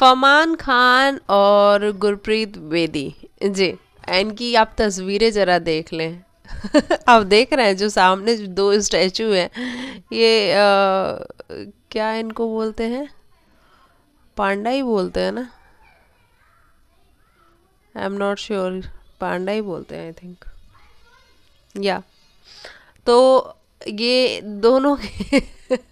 फमान खान और गुरप्रीत बेदी जी इनकी आप तस्वीरें ज़रा देख लें आप देख रहे हैं जो सामने जो दो स्टैचू हैं ये आ, क्या इनको बोलते हैं पांडा ही बोलते हैं ना I am not sure panda ही बोलते हैं आई थिंक या तो ये दोनों के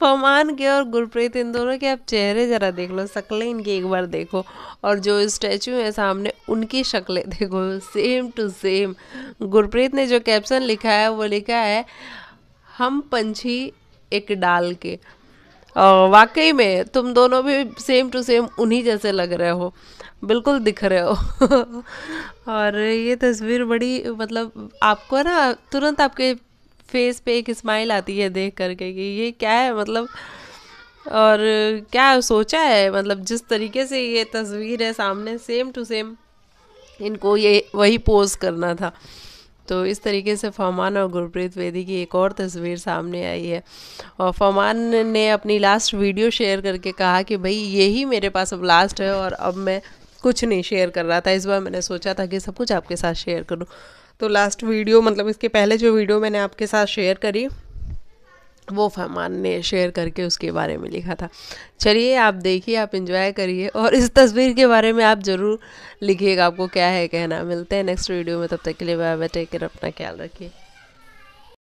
फरमान के और गुरप्रीत इन दोनों के आप चेहरे ज़रा देख लो शक्लें इनकी एक बार देखो और जो स्टैचू है सामने उनकी शक्लें देखो सेम टू सेम गुरप्रीत ने जो कैप्शन लिखा है वो लिखा है हम पंछी एक डाल के और वाकई में तुम दोनों भी सेम टू सेम उन्हीं जैसे लग रहे हो बिल्कुल दिख रहे हो और ये तस्वीर बड़ी मतलब आपको ना तुरंत आपके फेस पे एक स्माइल आती है देख करके कि ये क्या है मतलब और क्या सोचा है मतलब जिस तरीके से ये तस्वीर है सामने सेम टू सेम इनको ये वही पोज करना था तो इस तरीके से फमान और गुरप्रीत वेदी की एक और तस्वीर सामने आई है और फहमान ने अपनी लास्ट वीडियो शेयर करके कहा कि भाई यही मेरे पास अब लास्ट है और अब मैं कुछ नहीं शेयर कर रहा था इस बार मैंने सोचा था कि सब कुछ आपके साथ शेयर करूँ तो लास्ट वीडियो मतलब इसके पहले जो वीडियो मैंने आपके साथ शेयर करी वो फहमान ने शेयर करके उसके बारे में लिखा था चलिए आप देखिए आप इंजॉय करिए और इस तस्वीर के बारे में आप ज़रूर लिखिएगा आपको क्या है कहना मिलते हैं नेक्स्ट वीडियो में तब तक के लिए बाय बाय टेक केयर अपना ख्याल रखिए